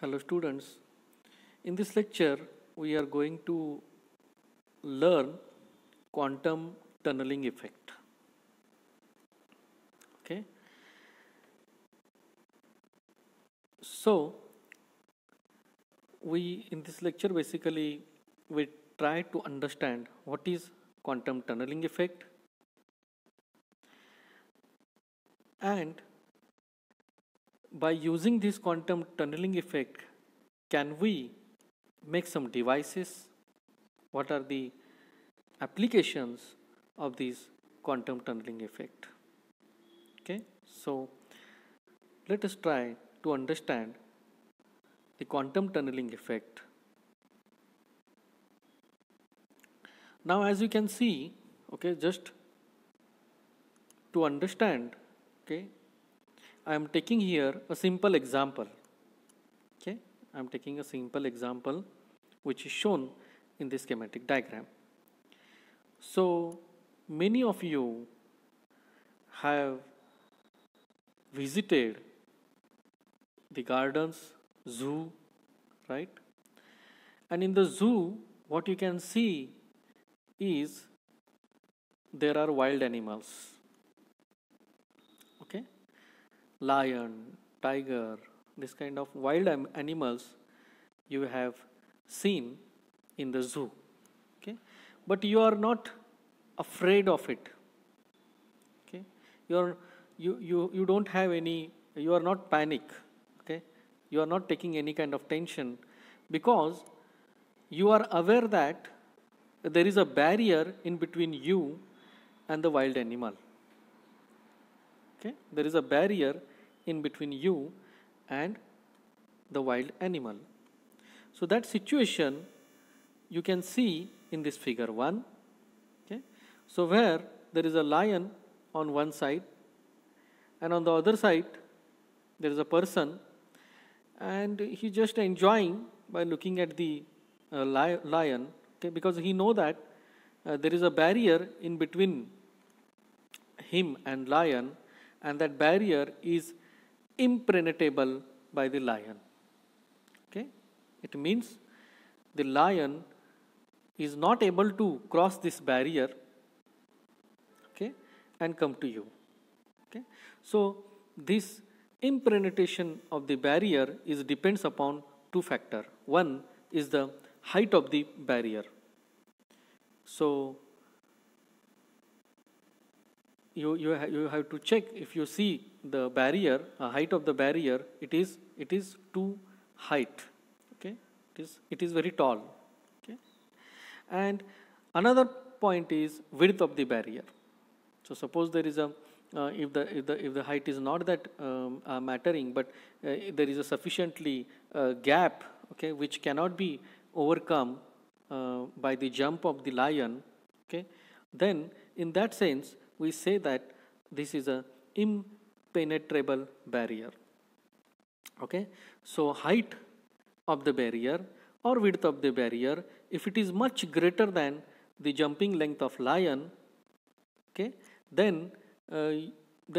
Hello students. In this lecture we are going to learn quantum tunneling effect. Okay. So we in this lecture basically we try to understand what is quantum tunneling effect and by using this quantum tunneling effect, can we make some devices? What are the applications of this quantum tunneling effect? Okay, so let us try to understand the quantum tunneling effect. Now, as you can see, okay, just to understand, okay, I am taking here a simple example. Okay, I am taking a simple example which is shown in this schematic diagram. So many of you have visited the gardens, zoo, right? And in the zoo, what you can see is there are wild animals lion, tiger, this kind of wild animals you have seen in the zoo. Okay? But you are not afraid of it. Okay? You, are, you, you, you don't have any, you are not panic. Okay? You are not taking any kind of tension because you are aware that there is a barrier in between you and the wild animal. Okay? There is a barrier in between you and the wild animal. So that situation you can see in this figure 1. Okay? So where there is a lion on one side and on the other side there is a person and he just enjoying by looking at the uh, lion okay? because he know that uh, there is a barrier in between him and lion and that barrier is impenetrable by the lion. Okay? It means the lion is not able to cross this barrier okay, and come to you. Okay? So this impenetration of the barrier is depends upon two factor. One is the height of the barrier. So you, you, ha you have to check if you see the barrier, uh, height of the barrier, it is it is two height. Okay, it is it is very tall. Okay, and another point is width of the barrier. So suppose there is a uh, if, the, if the if the height is not that um, uh, mattering, but uh, there is a sufficiently uh, gap, okay, which cannot be overcome uh, by the jump of the lion. Okay, then in that sense we say that this is a Im impenetrable barrier okay so height of the barrier or width of the barrier if it is much greater than the jumping length of lion okay then uh,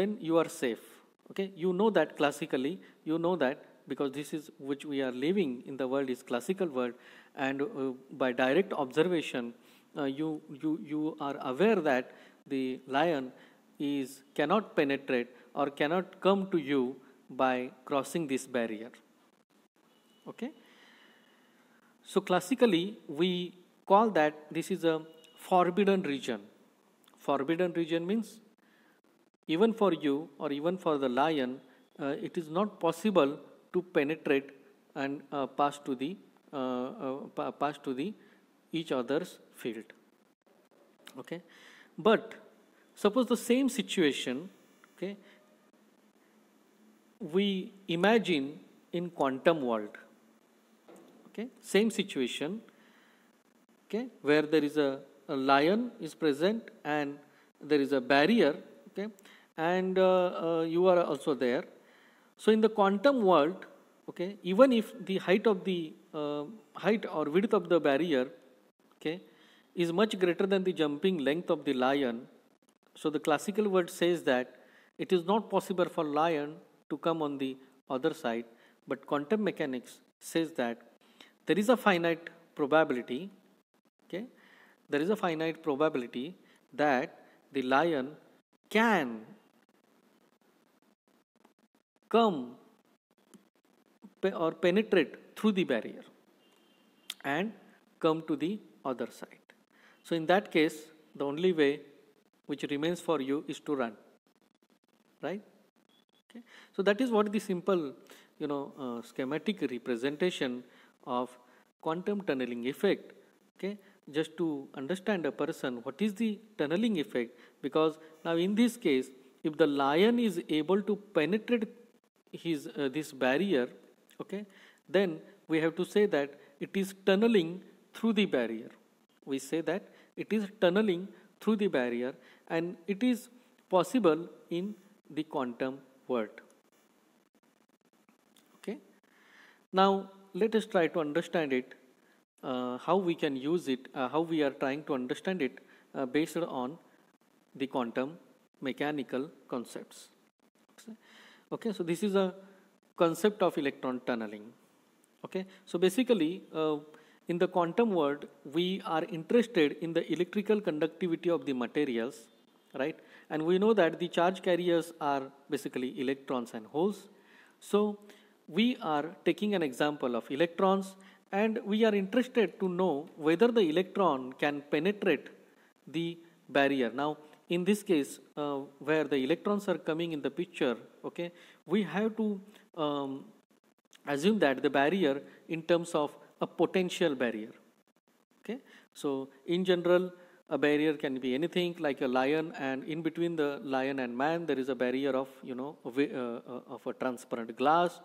then you are safe okay you know that classically you know that because this is which we are living in the world is classical world and uh, by direct observation uh, you you you are aware that the lion is cannot penetrate or cannot come to you by crossing this barrier. Okay? So classically, we call that this is a forbidden region. Forbidden region means even for you or even for the lion, uh, it is not possible to penetrate and uh, pass to the uh, uh pass to the each other's field. Okay, but suppose the same situation, okay, we imagine in quantum world okay same situation okay where there is a, a lion is present and there is a barrier okay and uh, uh, you are also there so in the quantum world okay even if the height of the uh, height or width of the barrier okay is much greater than the jumping length of the lion so the classical world says that it is not possible for lion to come on the other side. But quantum mechanics says that there is a finite probability, okay, there is a finite probability that the lion can come or penetrate through the barrier and come to the other side. So in that case, the only way which remains for you is to run, right? Okay? So that is what the simple you know uh, schematic representation of quantum tunneling effect. Okay? Just to understand a person what is the tunneling effect because now in this case if the lion is able to penetrate his uh, this barrier okay then we have to say that it is tunneling through the barrier we say that it is tunneling through the barrier and it is possible in the quantum word. Okay. Now let us try to understand it, uh, how we can use it, uh, how we are trying to understand it uh, based on the quantum mechanical concepts. Okay, so this is a concept of electron tunneling. Okay, so basically uh, in the quantum world, we are interested in the electrical conductivity of the materials, right? And we know that the charge carriers are basically electrons and holes. So we are taking an example of electrons and we are interested to know whether the electron can penetrate the barrier. Now in this case uh, where the electrons are coming in the picture, okay, we have to um, assume that the barrier in terms of a potential barrier. Okay, so in general a barrier can be anything like a lion and in between the lion and man there is a barrier of you know of a, uh, uh, of a transparent glass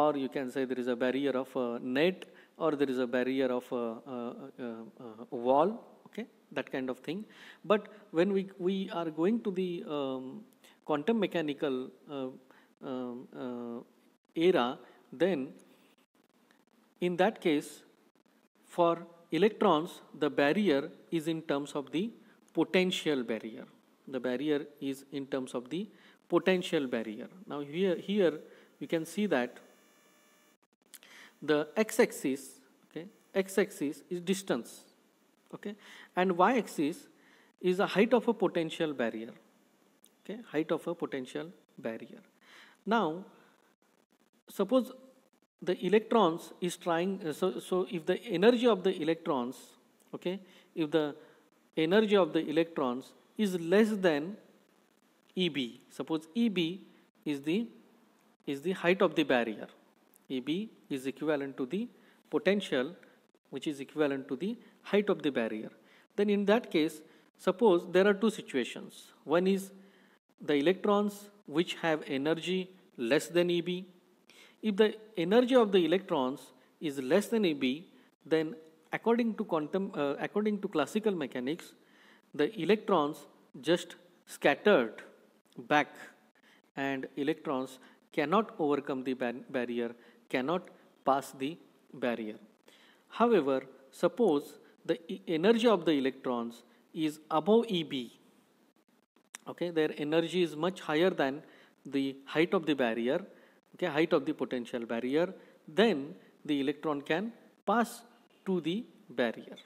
or you can say there is a barrier of a net or there is a barrier of a, a, a wall okay that kind of thing but when we we are going to the um, quantum mechanical uh, um, uh, era then in that case for electrons, the barrier is in terms of the potential barrier. The barrier is in terms of the potential barrier. Now here, here you can see that the x-axis, okay, x-axis is distance, okay, and y-axis is the height of a potential barrier, okay, height of a potential barrier. Now, suppose the electrons is trying uh, so, so if the energy of the electrons okay if the energy of the electrons is less than eb suppose eb is the is the height of the barrier eb is equivalent to the potential which is equivalent to the height of the barrier then in that case suppose there are two situations one is the electrons which have energy less than eb if the energy of the electrons is less than Eb, then according to quantum, uh, according to classical mechanics, the electrons just scattered back, and electrons cannot overcome the bar barrier, cannot pass the barrier. However, suppose the e energy of the electrons is above EB. Okay, their energy is much higher than the height of the barrier okay, height of the potential barrier, then the electron can pass to the barrier.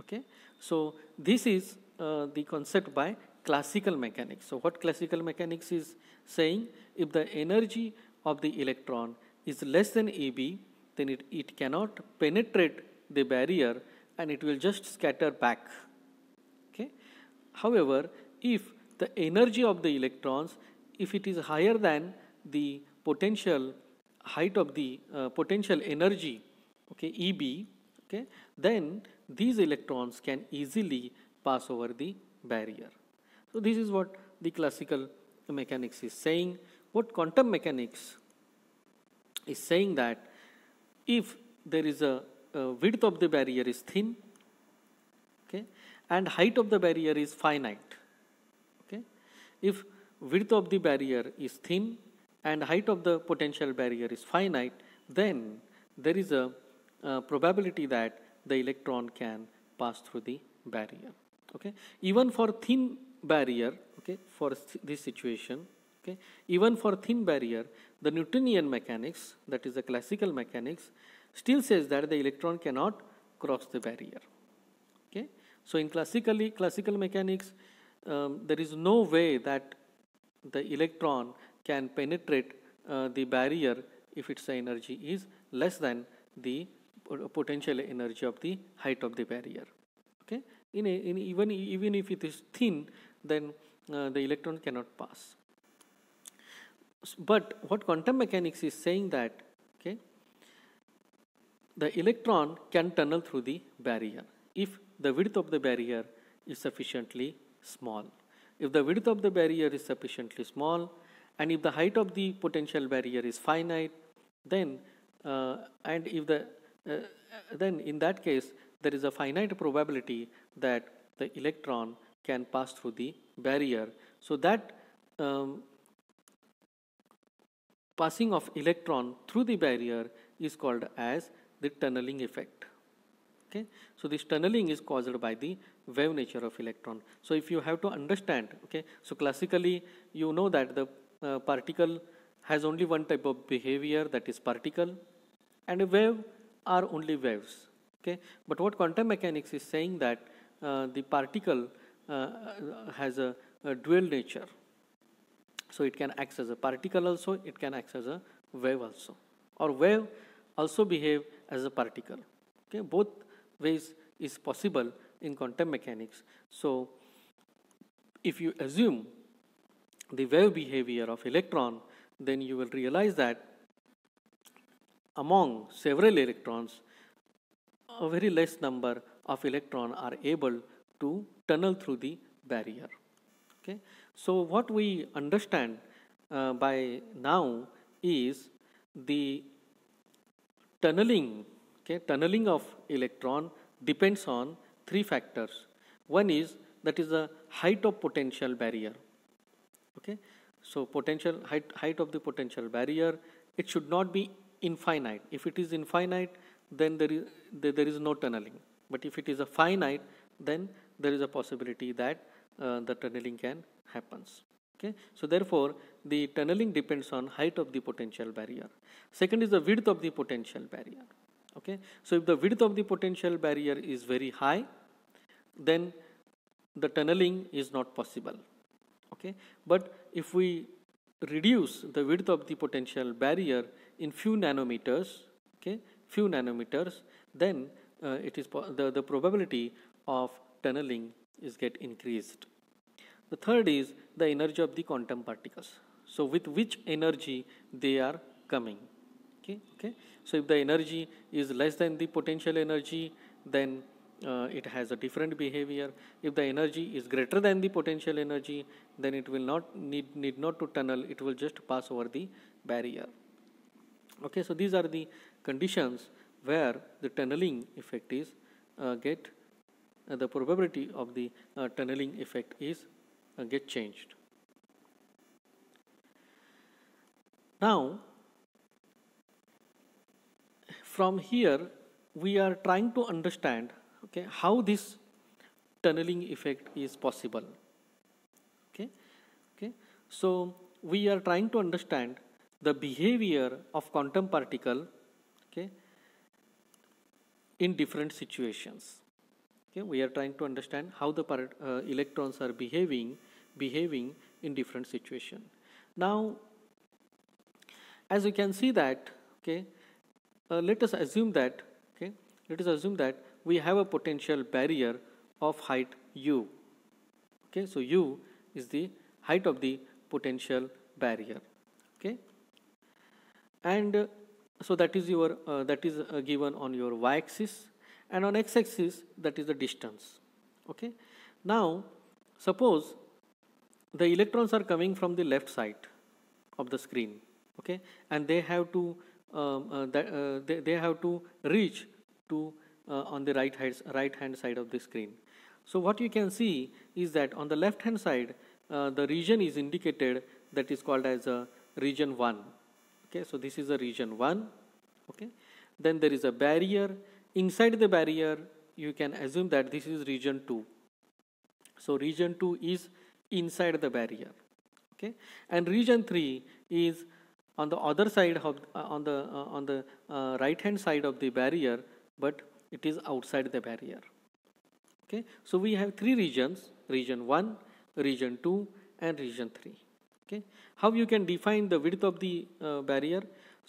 Okay, so this is uh, the concept by classical mechanics. So what classical mechanics is saying, if the energy of the electron is less than AB, then it, it cannot penetrate the barrier and it will just scatter back. Okay. However, if the energy of the electrons, if it is higher than the potential height of the uh, potential energy okay eb okay then these electrons can easily pass over the barrier so this is what the classical mechanics is saying what quantum mechanics is saying that if there is a, a width of the barrier is thin okay and height of the barrier is finite okay if width of the barrier is thin and height of the potential barrier is finite, then there is a probability that the electron can pass through the barrier. Okay, even for thin barrier, okay, for this situation, okay, even for thin barrier, the Newtonian mechanics, that is the classical mechanics, still says that the electron cannot cross the barrier. Okay, so in classically classical mechanics, um, there is no way that the electron can penetrate uh, the barrier if its energy is less than the potential energy of the height of the barrier okay in, a, in even even if it is thin then uh, the electron cannot pass but what quantum mechanics is saying that okay the electron can tunnel through the barrier if the width of the barrier is sufficiently small if the width of the barrier is sufficiently small and if the height of the potential barrier is finite then uh, and if the uh, then in that case there is a finite probability that the electron can pass through the barrier so that um, passing of electron through the barrier is called as the tunneling effect okay so this tunneling is caused by the wave nature of electron so if you have to understand okay so classically you know that the uh, particle has only one type of behavior that is particle and a wave are only waves okay but what quantum mechanics is saying that uh, the particle uh, uh, has a, a dual nature so it can act as a particle also it can act as a wave also or wave also behave as a particle okay both ways is possible in quantum mechanics so if you assume the wave behavior of electron, then you will realize that among several electrons, a very less number of electron are able to tunnel through the barrier. Okay? So what we understand uh, by now is the tunneling, okay, tunneling of electron depends on three factors. One is that is the height of potential barrier okay so potential height height of the potential barrier it should not be infinite if it is infinite then there is there is no tunneling but if it is a finite then there is a possibility that uh, the tunneling can happens okay so therefore the tunneling depends on height of the potential barrier second is the width of the potential barrier okay so if the width of the potential barrier is very high then the tunneling is not possible okay but if we reduce the width of the potential barrier in few nanometers okay few nanometers then uh, it is the, the probability of tunneling is get increased the third is the energy of the quantum particles so with which energy they are coming okay okay so if the energy is less than the potential energy then uh, it has a different behavior. If the energy is greater than the potential energy, then it will not need, need not to tunnel, it will just pass over the barrier. Okay, so these are the conditions where the tunneling effect is uh, get uh, the probability of the uh, tunneling effect is uh, get changed. Now, from here we are trying to understand okay how this tunneling effect is possible okay okay so we are trying to understand the behavior of quantum particle okay in different situations okay we are trying to understand how the part, uh, electrons are behaving behaving in different situation now as you can see that okay uh, let us assume that okay let us assume that we have a potential barrier of height u. Okay, so u is the height of the potential barrier. Okay, and uh, so that is your uh, that is uh, given on your y-axis, and on x-axis that is the distance. Okay, now suppose the electrons are coming from the left side of the screen. Okay, and they have to um, uh, that, uh, they, they have to reach to uh, on the right, right hand side of the screen. So what you can see is that on the left hand side, uh, the region is indicated that is called as a uh, region 1. Okay, so this is a region 1. Okay, then there is a barrier. Inside the barrier, you can assume that this is region 2. So region 2 is inside the barrier. Okay, and region 3 is on the other side of uh, on the uh, on the uh, right hand side of the barrier, but it is outside the barrier okay so we have three regions region 1 region 2 and region 3 okay how you can define the width of the uh, barrier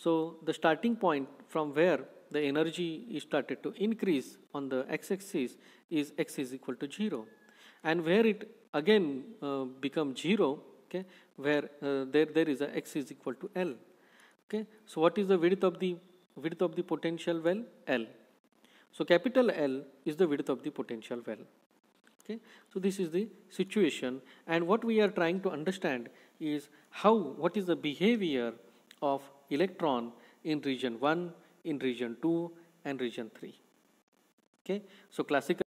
so the starting point from where the energy is started to increase on the x axis is x is equal to 0 and where it again uh, become 0 okay where uh, there there is a x is equal to l okay so what is the width of the width of the potential well l so capital L is the width of the potential well. Okay. So this is the situation and what we are trying to understand is how what is the behavior of electron in region 1, in region 2 and region 3. Okay. So classical